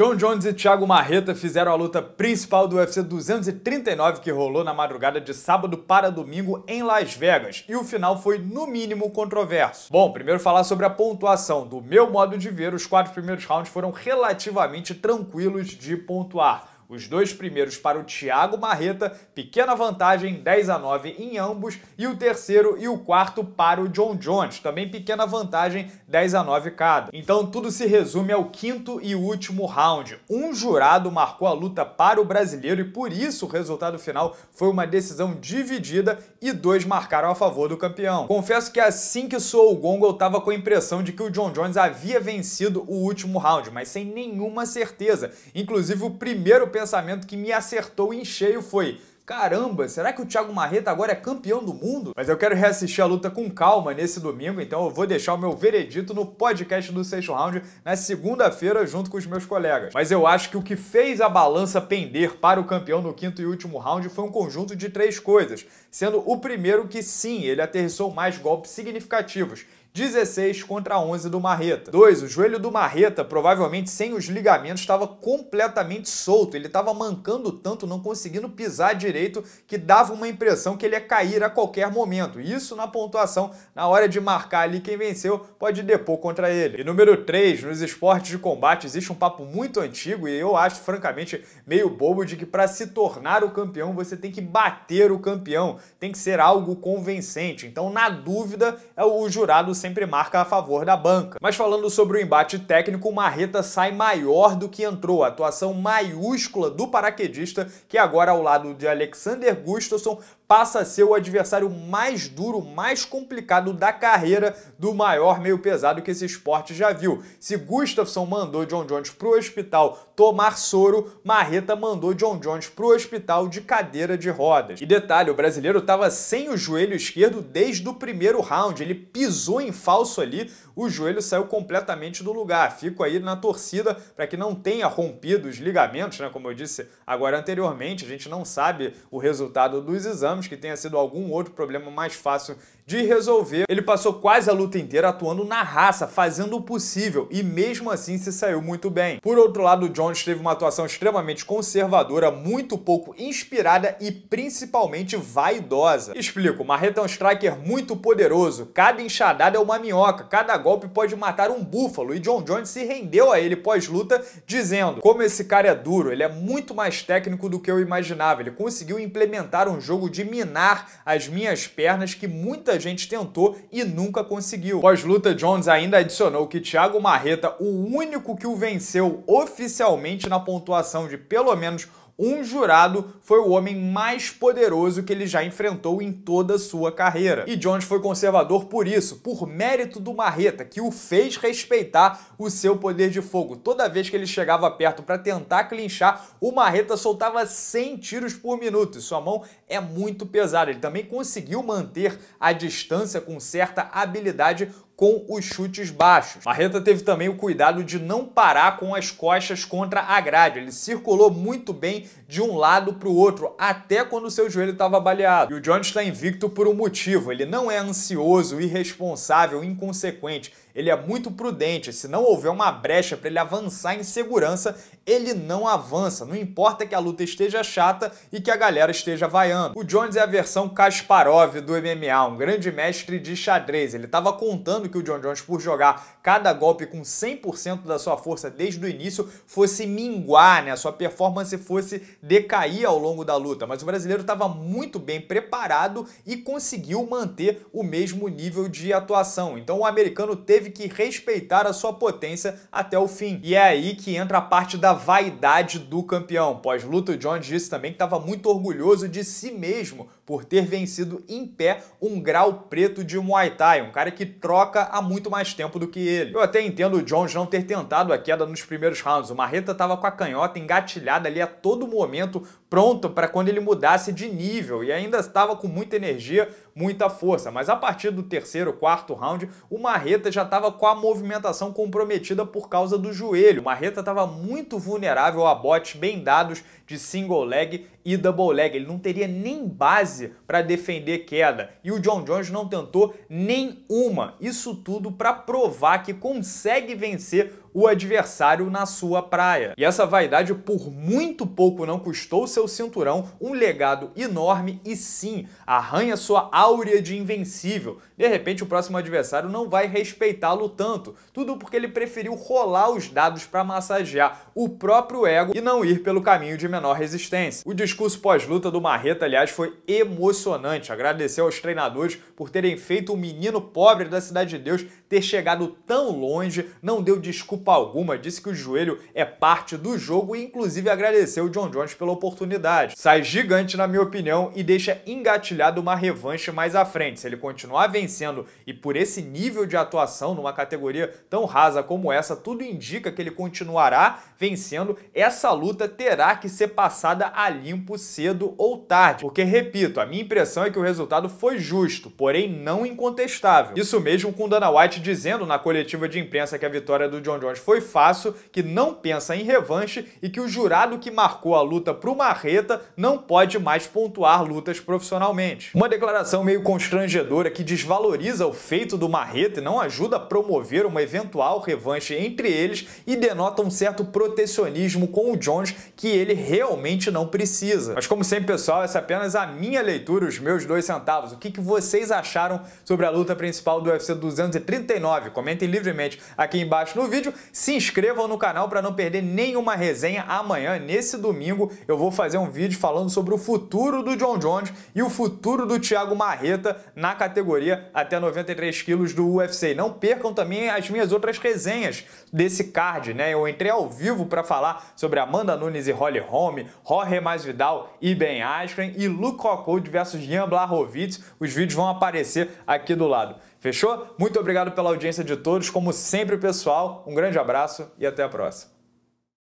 John Jones e Thiago Marreta fizeram a luta principal do UFC 239 que rolou na madrugada de sábado para domingo em Las Vegas, e o final foi no mínimo controverso. Bom, primeiro falar sobre a pontuação. Do meu modo de ver, os quatro primeiros rounds foram relativamente tranquilos de pontuar. Os dois primeiros para o Thiago Marreta, pequena vantagem 10 a 9 em ambos, e o terceiro e o quarto para o John Jones, também pequena vantagem 10 a 9 cada. Então tudo se resume ao quinto e último round. Um jurado marcou a luta para o brasileiro e por isso o resultado final foi uma decisão dividida e dois marcaram a favor do campeão. Confesso que assim que soou o gongo eu estava com a impressão de que o John Jones havia vencido o último round, mas sem nenhuma certeza. Inclusive o primeiro pensamento que me acertou em cheio foi: Caramba, será que o Thiago Marreta agora é campeão do mundo? Mas eu quero reassistir a luta com calma nesse domingo, então eu vou deixar o meu veredito no podcast do sexto round na segunda-feira junto com os meus colegas. Mas eu acho que o que fez a balança pender para o campeão no quinto e último round foi um conjunto de três coisas, sendo o primeiro que sim, ele aterrissou mais golpes significativos 16 contra 11 do Marreta. 2. O joelho do Marreta, provavelmente sem os ligamentos, estava completamente solto. Ele estava mancando tanto, não conseguindo pisar direito, que dava uma impressão que ele ia cair a qualquer momento. Isso na pontuação, na hora de marcar ali quem venceu, pode depor contra ele. E número 3, nos esportes de combate existe um papo muito antigo e eu acho francamente meio bobo de que para se tornar o campeão você tem que bater o campeão, tem que ser algo convincente. Então, na dúvida, é o jurado sempre marca a favor da banca. Mas falando sobre o embate técnico, o Marreta sai maior do que entrou. A atuação maiúscula do paraquedista, que agora ao lado de Alexander Gustafsson passa a ser o adversário mais duro, mais complicado da carreira do maior meio pesado que esse esporte já viu. Se Gustafsson mandou John Jones para o hospital tomar soro, Marreta mandou John Jones para o hospital de cadeira de rodas. E detalhe, o brasileiro estava sem o joelho esquerdo desde o primeiro round, ele pisou em falso ali, o joelho saiu completamente do lugar. Fico aí na torcida para que não tenha rompido os ligamentos, né? como eu disse agora anteriormente, a gente não sabe o resultado dos exames, esperamos que tenha sido algum outro problema mais fácil de resolver. Ele passou quase a luta inteira atuando na raça, fazendo o possível e mesmo assim se saiu muito bem. Por outro lado, Jones teve uma atuação extremamente conservadora, muito pouco inspirada e principalmente vaidosa. Explico, Marreta é um striker muito poderoso, cada enxadada é uma minhoca, cada golpe pode matar um búfalo e John Jones se rendeu a ele pós-luta dizendo como esse cara é duro, ele é muito mais técnico do que eu imaginava, ele conseguiu implementar um jogo de minar as minhas pernas que muita gente tentou e nunca conseguiu. Pós-luta, Jones ainda adicionou que Thiago Marreta, o único que o venceu oficialmente na pontuação de pelo menos um jurado foi o homem mais poderoso que ele já enfrentou em toda a sua carreira. E Jones foi conservador por isso, por mérito do Marreta, que o fez respeitar o seu poder de fogo. Toda vez que ele chegava perto para tentar clinchar, o Marreta soltava 100 tiros por minuto e sua mão é muito pesada. Ele também conseguiu manter a distância com certa habilidade com os chutes baixos. Marreta teve também o cuidado de não parar com as costas contra a grade. Ele circulou muito bem de um lado para o outro, até quando seu joelho estava baleado. E o Jones está invicto por um motivo. Ele não é ansioso, irresponsável, inconsequente. Ele é muito prudente. Se não houver uma brecha para ele avançar em segurança, ele não avança. Não importa que a luta esteja chata e que a galera esteja vaiando. O Jones é a versão Kasparov do MMA, um grande mestre de xadrez. Ele estava contando que o John Jones, por jogar cada golpe com 100% da sua força desde o início, fosse minguar, né? A sua performance fosse decair ao longo da luta. Mas o brasileiro estava muito bem preparado e conseguiu manter o mesmo nível de atuação. Então o americano teve que respeitar a sua potência até o fim. E é aí que entra a parte da vaidade do campeão. Pós-luta, o Jones disse também que estava muito orgulhoso de si mesmo por ter vencido em pé um grau preto de Muay Thai, um cara que troca há muito mais tempo do que ele. Eu até entendo o Jones não ter tentado a queda nos primeiros rounds. O Marreta estava com a canhota engatilhada ali a todo momento, pronto para quando ele mudasse de nível e ainda estava com muita energia, muita força. Mas a partir do terceiro, quarto round, o Marreta já estava com a movimentação comprometida por causa do joelho. O Marreta estava muito vulnerável a botes bem dados de single leg e double leg. Ele não teria nem base para defender queda. E o John Jones não tentou nenhuma. Isso tudo para provar que consegue vencer o adversário na sua praia. E essa vaidade por muito pouco não custou seu cinturão um legado enorme e sim, arranha sua áurea de invencível. De repente o próximo adversário não vai respeitá-lo tanto, tudo porque ele preferiu rolar os dados para massagear o próprio ego e não ir pelo caminho de menor resistência. O discurso pós-luta do Marreta, aliás, foi emocionante. Agradeceu aos treinadores por terem feito o menino pobre da Cidade de Deus ter chegado tão longe, não deu desculpa desculpa alguma, disse que o joelho é parte do jogo e inclusive agradeceu o John Jones pela oportunidade. Sai gigante na minha opinião e deixa engatilhado uma revanche mais à frente. Se ele continuar vencendo e por esse nível de atuação numa categoria tão rasa como essa, tudo indica que ele continuará vencendo. Essa luta terá que ser passada a limpo cedo ou tarde, porque repito, a minha impressão é que o resultado foi justo, porém não incontestável. Isso mesmo com Dana White dizendo na coletiva de imprensa que a vitória do John Jones Jones foi fácil, que não pensa em revanche e que o jurado que marcou a luta para o Marreta não pode mais pontuar lutas profissionalmente. Uma declaração meio constrangedora que desvaloriza o feito do Marreta e não ajuda a promover uma eventual revanche entre eles e denota um certo protecionismo com o Jones que ele realmente não precisa. Mas como sempre, pessoal, essa é apenas a minha leitura, os meus dois centavos. O que vocês acharam sobre a luta principal do UFC 239? Comentem livremente aqui embaixo no vídeo. Se inscrevam no canal para não perder nenhuma resenha. Amanhã, nesse domingo, eu vou fazer um vídeo falando sobre o futuro do John Jones e o futuro do Thiago Marreta na categoria até 93 quilos do UFC. Não percam também as minhas outras resenhas desse card, né? Eu entrei ao vivo para falar sobre Amanda Nunes e Holly Holm, Jorge Vidal e Ben Askren e Luke Rockhold versus Jan Blachowicz. Os vídeos vão aparecer aqui do lado. Fechou? Muito obrigado pela audiência de todos. Como sempre, pessoal, um grande abraço e até a próxima.